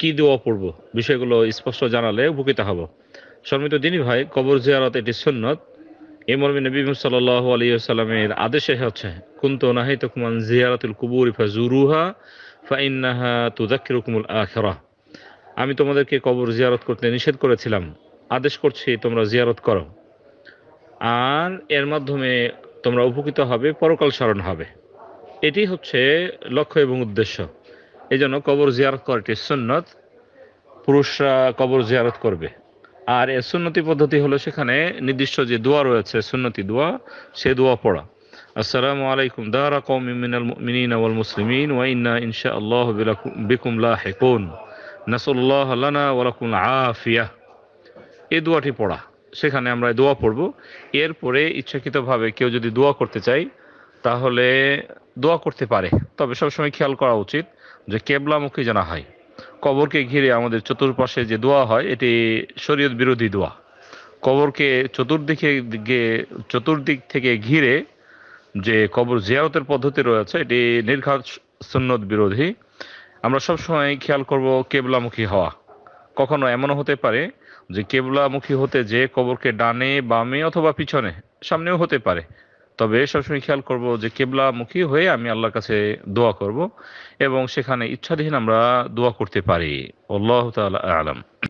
কি দোয়া পড়ব বিষয়গুলো স্পষ্ট জানালে উপকৃত হব সম্মিত দিনী ভাই কবর জিয়ারত এটি সুন্নত ইমরমি নবী সাল আলী সাল্লামের আদেশে হচ্ছে কুন্ত নাহি কুমান জিয়ারতুল কুবুর ফা জুরুহা ফাইনাহা ইন্নাহা তুদাকিরুকুমুল আখরা আমি তোমাদেরকে কবর জিয়ারত করতে নিষেধ করেছিলাম আদেশ করছি তোমরা জিয়ারত করো আর এর মাধ্যমে তোমরা উপকৃত হবে পরকাল স্মরণ হবে এটি হচ্ছে লক্ষ্য এবং উদ্দেশ্য এই জন্য কবর জিয়ারত করাটি সুন্নত পুরুষরা কবর জিয়ারত করবে আর এ সুন্নতি পদ্ধতি হলো সেখানে নির্দিষ্ট যে দোয়া রয়েছে সুন্নতি দোয়া সে দোয়া পড়া আসসালামু আলাইকুম দারা কৌম মিনাল ওয়াল মুসলিমিন ওয়া ইন্না ইনশা বিকুম লাহিকুন নাসুল্লাহ লানা ওয়ালাকুম আফিয়া এই দোয়াটি পড়া সেখানে আমরা দোয়া পড়ব এরপরে ইচ্ছাকৃতভাবে কেউ যদি দোয়া করতে চাই তাহলে দোয়া করতে পারে তবে সবসময় খেয়াল করা উচিত যে কেবলামুখী যেন হয় কবরকে ঘিরে আমাদের চতুর্পাশে যে দোয়া হয় এটি শরীয়ত বিরোধী দোয়া কবরকে চতুর্দিকে চতুর্দিক থেকে ঘিরে যে কবর জিয়ারতের পদ্ধতি রয়েছে এটি নির্ঘাত সুন্নত বিরোধী আমরা সবসময় খেয়াল করব কেবলামুখী হওয়া কখনো এমনও হতে পারে যে কেবলামুখী হতে যে কবরকে ডানে বামে অথবা পিছনে সামনেও হতে পারে তবে সবসময় খেয়াল করব যে কেবলা মুখী হয়ে আমি আল্লাহর কাছে দোয়া করব এবং সেখানে ইচ্ছাধীন আমরা দোয়া করতে পারি আল্লাহ তালা আলম